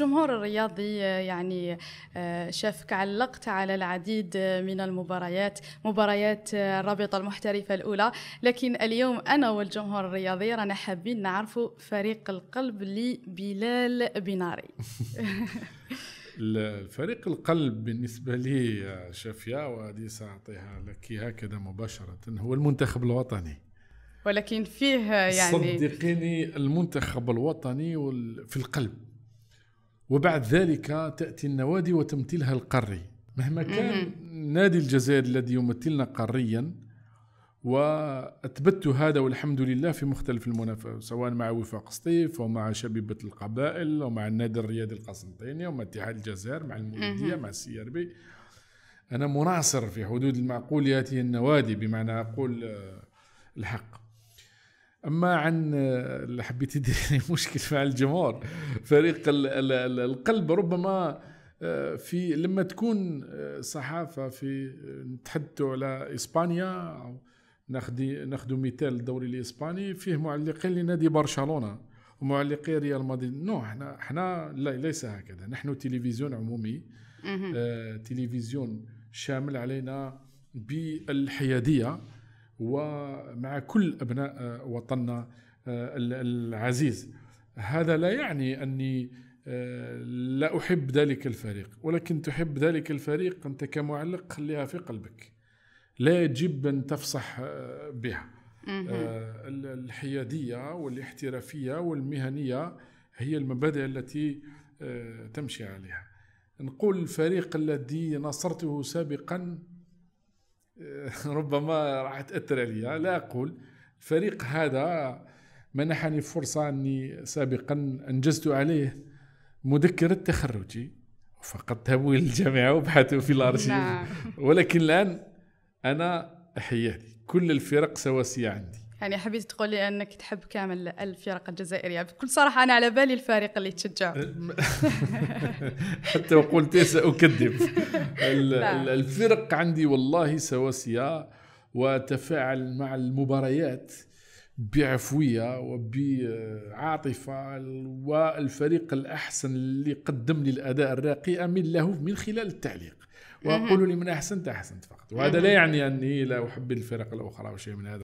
الجمهور الرياضي يعني آه، شافك علقت على العديد من المباريات مباريات آه، الرابطة المحترفة الأولى لكن اليوم أنا والجمهور الرياضي رانا حابين نعرفوا فريق القلب لبلال بناري فريق القلب بالنسبة لي شافيا وهذه سأعطيها لك هكذا مباشرة هو المنتخب الوطني ولكن فيه يعني صدقيني المنتخب الوطني في القلب وبعد ذلك تأتي النوادي وتمثلها القاري مهما كان نادي الجزائر الذي يمثلنا قاريا وأثبت هذا والحمد لله في مختلف المنافسات سواء مع وفاق سطيف ومع شبيبة القبائل ومع النادي الرياضي القسنطيني ومع اتحاد الجزائر مع المولودية مع السي ار بي أنا مناصر في حدود المعقول يأتي النوادي بمعنى أقول آه، الحق اما عن اللي حبيت تدري مشكل مع الجمهور فريق القلب ربما آه، في لما تكون آه، صحافه في آه، نتحدثوا على اسبانيا ناخذ ناخذ مثال الدوري الاسباني فيه معلقين لنادي برشلونه ومعلقين ريال مدريد نو احنا احنا لا ليس هكذا نحن تلفزيون عمومي آه تلفزيون شامل علينا بالحياديه ومع كل ابناء آه، وطننا آه، العزيز هذا لا يعني اني آه، لا احب ذلك الفريق ولكن تحب ذلك الفريق انت كمعلق خليها في قلبك لا يجب ان تفصح بها الحياديه والاحترافيه والمهنيه هي المبادئ التي تمشي عليها نقول الفريق الذي ناصرته سابقا ربما راح تاثر عليا لا اقول الفريق هذا منحني فرصه اني سابقا انجزت عليه مذكره تخرجي فقط ذهبوا الى الجامعه وبحثوا في الارشيف نعم. ولكن الان انا احياني كل الفرق سواسيه عندي يعني حبيت تقول لي انك تحب كامل الفرق الجزائريه بكل صراحه انا على بالي الفريق اللي تشجع حتى وقلت إيه ساكذب الفرق عندي والله سواسيه وتفاعل مع المباريات بعفويه وبعاطفه والفريق الاحسن اللي قدم لي الاداء الراقي اميل له من خلال التعليق واقول لمن احسنت احسنت فقط وهذا لا يعني اني لا احب الفرق الاخرى او شيء من هذا